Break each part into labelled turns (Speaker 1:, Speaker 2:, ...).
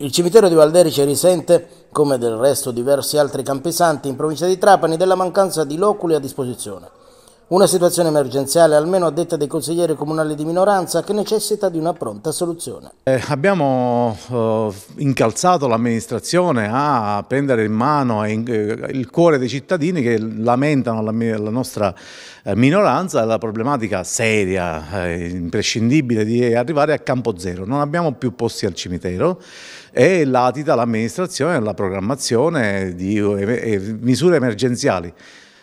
Speaker 1: Il cimitero di Valderice risente, come del resto diversi altri campisanti in provincia di Trapani, della mancanza di loculi a disposizione. Una situazione emergenziale, almeno a detta dei consiglieri comunali di minoranza, che necessita di una pronta soluzione.
Speaker 2: Eh, abbiamo eh, incalzato l'amministrazione a prendere in mano eh, eh, il cuore dei cittadini che lamentano la, la nostra eh, minoranza e la problematica seria, eh, imprescindibile di arrivare a campo zero. Non abbiamo più posti al cimitero e latita l'amministrazione la programmazione di misure emergenziali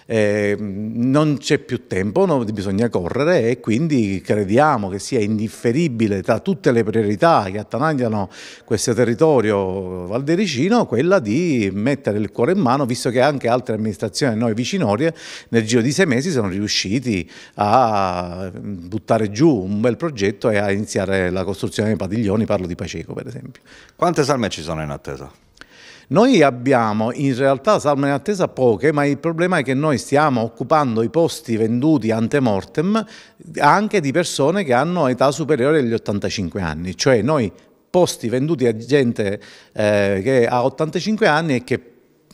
Speaker 2: eh, non c'è più tempo, no, bisogna correre e quindi crediamo che sia indifferibile tra tutte le priorità che attanagliano questo territorio valdericino quella di mettere il cuore in mano, visto che anche altre amministrazioni noi vicinorie nel giro di sei mesi sono riusciti a mm, buttare giù un bel progetto e a iniziare la costruzione dei padiglioni, parlo di Paceco per esempio. Quante salme ci sono in attesa? Noi abbiamo in realtà salme in attesa poche, ma il problema è che noi stiamo occupando i posti venduti ante mortem anche di persone che hanno età superiore agli 85 anni, cioè noi posti venduti a gente eh, che ha 85 anni e che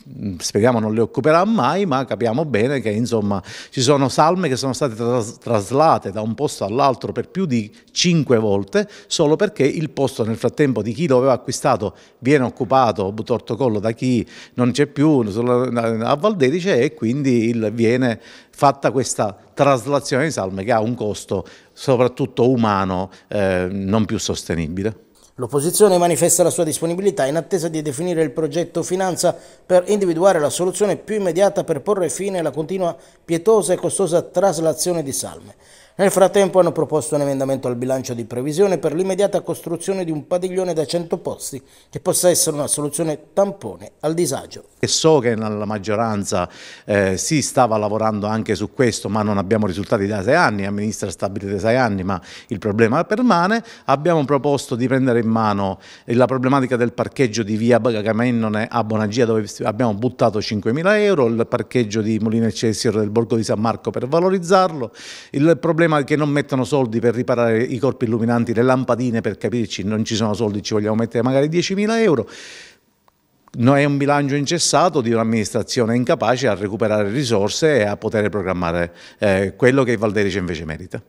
Speaker 2: Mm, speriamo non le occuperà mai, ma capiamo bene che insomma, ci sono salme che sono state tras traslate da un posto all'altro per più di cinque volte, solo perché il posto nel frattempo di chi lo aveva acquistato viene occupato, buttorto collo da chi non c'è più eh, a Valdedice e quindi viene fatta questa traslazione di salme che ha un costo soprattutto umano eh, non più sostenibile.
Speaker 1: L'opposizione manifesta la sua disponibilità in attesa di definire il progetto finanza per individuare la soluzione più immediata per porre fine alla continua pietosa e costosa traslazione di salme. Nel frattempo hanno proposto un emendamento al bilancio di previsione per l'immediata costruzione di un padiglione da 100 posti che possa essere una soluzione tampone al disagio.
Speaker 2: E so che nella maggioranza eh, si stava lavorando anche su questo ma non abbiamo risultati da sei anni, il Ministro ha stabilito sei anni ma il problema permane. Abbiamo proposto di prendere in mano la problematica del parcheggio di via Bagamennone a Bonagia dove abbiamo buttato 5.000 euro, il parcheggio di Molina Cesiro del Borgo di San Marco per valorizzarlo, il problema problema è che non mettono soldi per riparare i corpi illuminanti, le lampadine per capirci, non ci sono soldi, ci vogliamo mettere magari 10.000 euro. No, è un bilancio incessato di un'amministrazione incapace a recuperare risorse e a poter programmare eh, quello che Valderice invece merita.